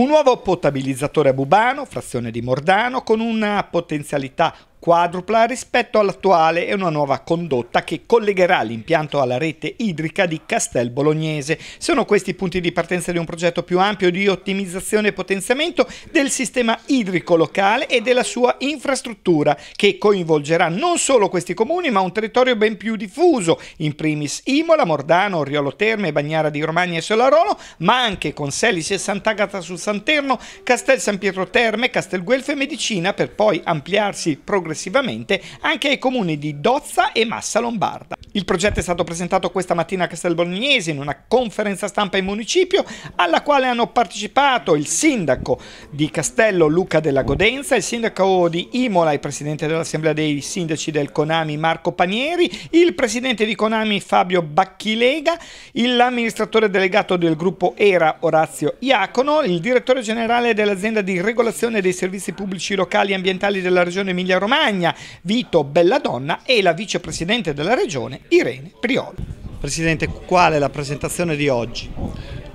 Un nuovo potabilizzatore a Bubano, frazione di Mordano, con una potenzialità quadrupla rispetto all'attuale e una nuova condotta che collegherà l'impianto alla rete idrica di Castel Bolognese. Sono questi i punti di partenza di un progetto più ampio di ottimizzazione e potenziamento del sistema idrico locale e della sua infrastruttura che coinvolgerà non solo questi comuni ma un territorio ben più diffuso, in primis Imola, Mordano, Oriolo Terme, Bagnara di Romagna e Solarolo, ma anche Consellis e Sant'Agata sul Santerno, Castel San Pietro Terme, Castel Guelfo e Medicina per poi ampliarsi progressivamente progressivamente anche ai comuni di Dozza e Massa Lombarda. Il progetto è stato presentato questa mattina a Castelbolognese in una conferenza stampa in municipio alla quale hanno partecipato il sindaco di Castello Luca della Godenza, il sindaco di Imola e presidente dell'Assemblea dei sindaci del Conami Marco Panieri, il presidente di Conami Fabio Bacchilega, l'amministratore delegato del gruppo ERA Orazio Iacono, il direttore generale dell'azienda di regolazione dei servizi pubblici locali e ambientali della regione Emilia-Romagna, Romagna Vito Belladonna e la vicepresidente della regione Irene Priolo. Presidente, qual è la presentazione di oggi?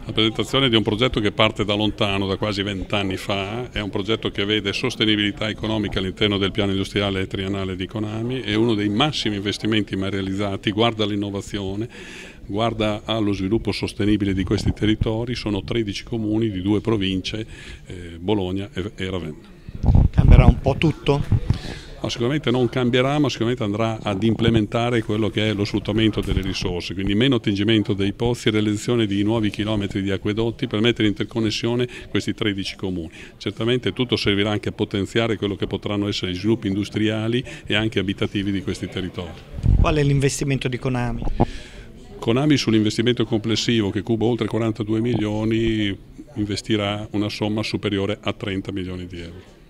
La presentazione di un progetto che parte da lontano, da quasi vent'anni fa, è un progetto che vede sostenibilità economica all'interno del piano industriale triennale di Konami, è uno dei massimi investimenti mai realizzati, guarda l'innovazione, guarda allo sviluppo sostenibile di questi territori, sono 13 comuni di due province, eh, Bologna e Ravenna. Cambierà un po' tutto? No, sicuramente non cambierà, ma sicuramente andrà ad implementare quello che è lo sfruttamento delle risorse, quindi meno attingimento dei pozzi e realizzazione di nuovi chilometri di acquedotti per mettere in interconnessione questi 13 comuni. Certamente tutto servirà anche a potenziare quello che potranno essere gli sviluppi industriali e anche abitativi di questi territori. Qual è l'investimento di Konami? Konami sull'investimento complessivo che cuba oltre 42 milioni investirà una somma superiore a 30 milioni di euro.